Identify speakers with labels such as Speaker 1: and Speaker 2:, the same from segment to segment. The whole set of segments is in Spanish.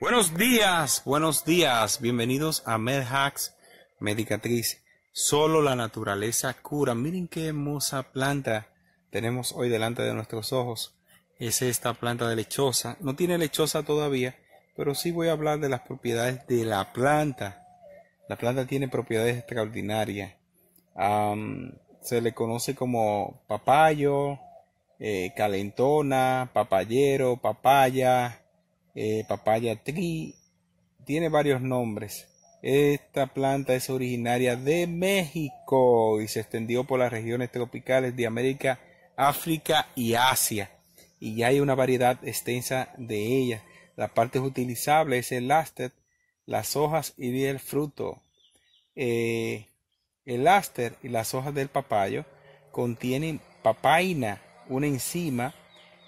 Speaker 1: Buenos días, buenos días, bienvenidos a MedHacks Medicatriz. Solo la naturaleza cura. Miren qué hermosa planta tenemos hoy delante de nuestros ojos. Es esta planta de lechosa. No tiene lechosa todavía, pero sí voy a hablar de las propiedades de la planta. La planta tiene propiedades extraordinarias. se le conoce como papayo, eh, calentona, papayero, papaya, eh, papaya tri tiene varios nombres. Esta planta es originaria de México y se extendió por las regiones tropicales de América, África y Asia. Y ya hay una variedad extensa de ella la parte utilizable es el láster, las hojas y eh, el fruto. el láster y las hojas del papayo contienen papaina, una enzima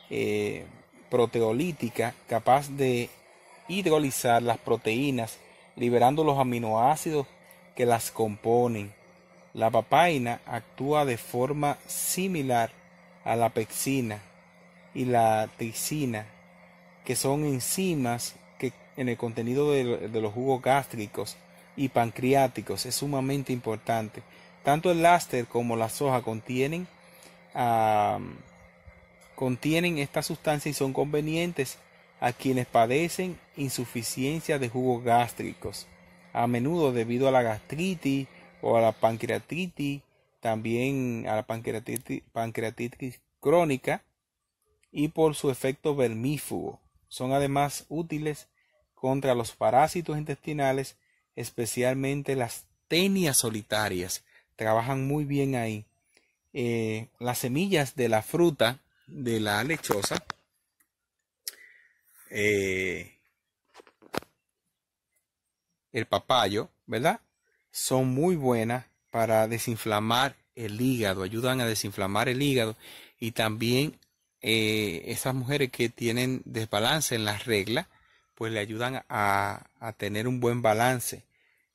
Speaker 1: eh, proteolítica capaz de hidrolizar las proteínas liberando los aminoácidos que las componen. La papaina actúa de forma similar a la pexina y la tricina, que son enzimas que en el contenido de, los jugos gástricos y pancreáticos es sumamente importante. Tanto el láster como la soja contienen ah, contienen esta sustancia y son convenientes a quienes padecen insuficiencia de jugos gástricos, a menudo debido a la gastritis o a la pancreatitis, también a la pancreatitis, crónica y por su efecto vermífugo. Son además útiles contra los parásitos intestinales, especialmente las tenias solitarias. Trabajan muy bien ahí. Eh, las semillas de la fruta de la lechosa. Eh, el papayo, ¿verdad? Son muy buenas para desinflamar el hígado, ayudan a desinflamar el hígado y también eh, esas mujeres que tienen desbalance en las reglas, pues le ayudan a, a, tener un buen balance.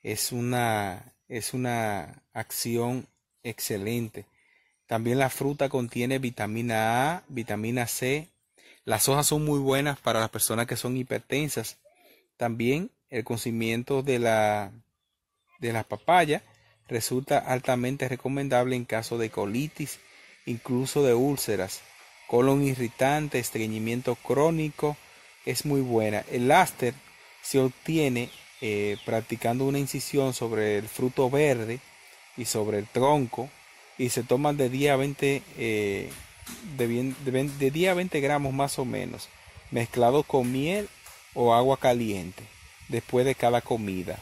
Speaker 1: Es una, es una acción excelente. También la fruta contiene vitamina A, vitamina C. Las hojas son muy buenas para las personas que son hipertensas. También el conocimiento de la, de la papaya resulta altamente recomendable en caso de colitis, incluso de úlceras, colon irritante, estreñimiento crónico, es muy buena. El láster se obtiene eh, practicando una incisión sobre el fruto verde y sobre el tronco y se toman de día a 20, eh, de, gramos más o menos, mezclado con miel o agua caliente después de cada comida,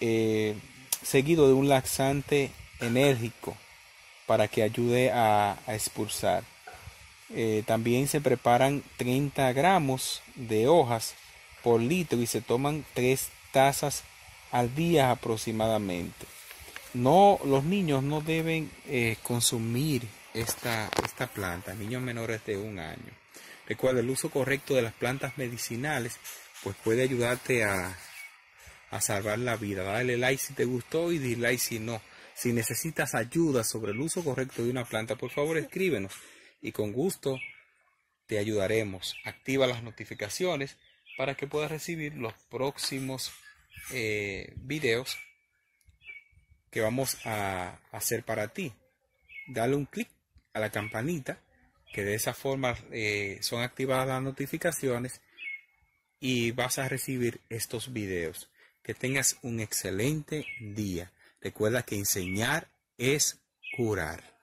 Speaker 1: eh, seguido de un laxante enérgico para que ayude a, expulsar. Eh, también se preparan 30 gramos de hojas por litro y se toman 3 tazas al día aproximadamente no, los niños no deben eh, consumir esta, planta, niños menores de un año. Recuerda, el uso correcto de las plantas medicinales pues puede ayudarte a, a salvar la vida. Dale like si te gustó y dislike si no. Si necesitas ayuda sobre el uso correcto de una planta, por favor escríbenos y con gusto te ayudaremos. Activa las notificaciones para que puedas recibir los próximos eh, videos que vamos a hacer para ti. Dale un clic a la campanita, que de esa forma eh, son activadas las notificaciones y vas a recibir estos videos. Que tengas un excelente día. Recuerda que enseñar es curar.